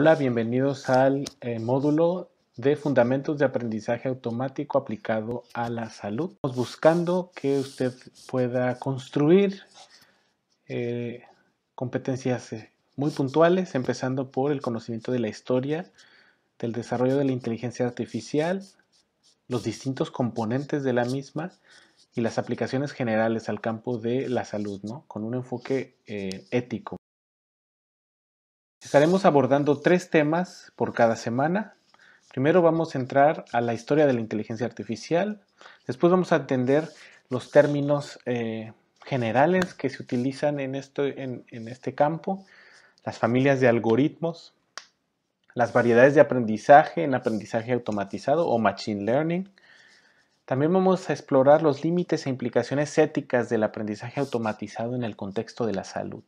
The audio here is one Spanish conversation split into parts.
Hola, bienvenidos al eh, módulo de Fundamentos de Aprendizaje Automático aplicado a la salud. Estamos buscando que usted pueda construir eh, competencias eh, muy puntuales, empezando por el conocimiento de la historia, del desarrollo de la inteligencia artificial, los distintos componentes de la misma y las aplicaciones generales al campo de la salud, ¿no? con un enfoque ético. Estaremos abordando tres temas por cada semana. Primero vamos a entrar a la historia de la inteligencia artificial. Después vamos a entender los términos eh, generales que se utilizan en, en este campo, las familias de algoritmos, las variedades de aprendizaje en aprendizaje automatizado o machine learning. También vamos a explorar los límites e implicaciones éticas del aprendizaje automatizado en el contexto de la salud.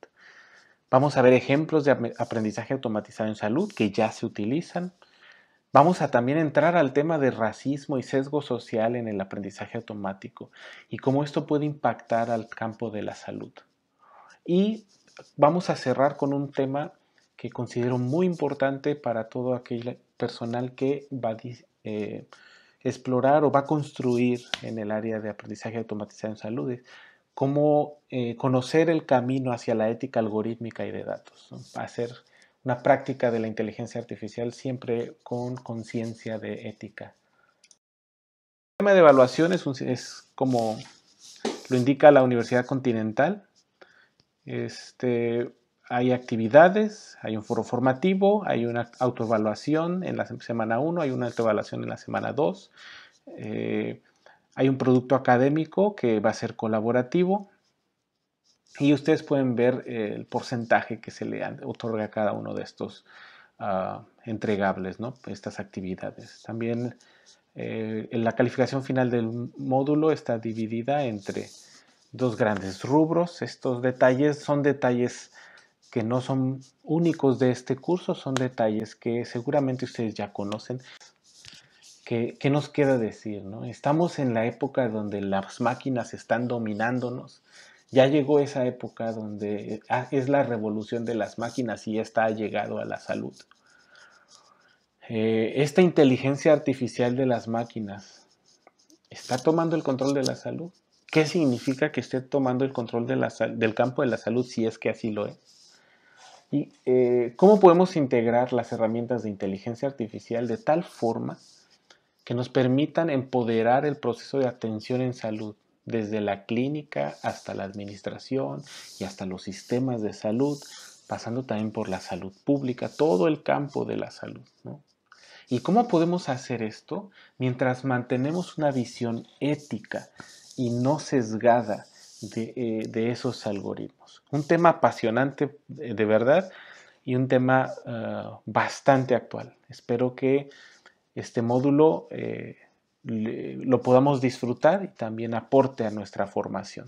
Vamos a ver ejemplos de aprendizaje automatizado en salud que ya se utilizan. Vamos a también entrar al tema de racismo y sesgo social en el aprendizaje automático y cómo esto puede impactar al campo de la salud. Y vamos a cerrar con un tema que considero muy importante para todo aquel personal que va a eh, explorar o va a construir en el área de aprendizaje automatizado en salud, cómo eh, conocer el camino hacia la ética algorítmica y de datos. Hacer una práctica de la inteligencia artificial siempre con conciencia de ética. El tema de evaluación es, como lo indica la Universidad Continental. Este, hay actividades, hay un foro formativo, hay una autoevaluación en la semana 1, hay una autoevaluación en la semana 2. Hay un producto académico que va a ser colaborativo y ustedes pueden ver eh, el porcentaje que se le otorga a cada uno de estos ah, entregables, ¿no? estas actividades. También eh, la calificación final del módulo está dividida entre dos grandes rubros. Estos detalles son detalles que no son únicos de este curso, son detalles que seguramente ustedes ya conocen. ¿Qué, nos queda decir? ¿no? Estamos en la época donde las máquinas están dominándonos. Ya llegó esa época donde ah, es la revolución de las máquinas y ya está llegado a la salud. Eh, esta inteligencia artificial de las máquinas está tomando el control de la salud. ¿Qué significa que esté tomando el control de del campo de la salud si es que así lo es? ¿Y eh, cómo podemos integrar las herramientas de inteligencia artificial de tal forma que nos permitan empoderar el proceso de atención en salud, desde la clínica hasta la administración y hasta los sistemas de salud, pasando también por la salud pública, todo el campo de la salud. ¿Y cómo podemos hacer esto? Mientras mantenemos una visión ética y no sesgada de, eh, esos algoritmos. Un tema apasionante eh, de verdad y un tema ah, bastante actual. Espero que este módulo eh, lo podamos disfrutar y también aporte a nuestra formación.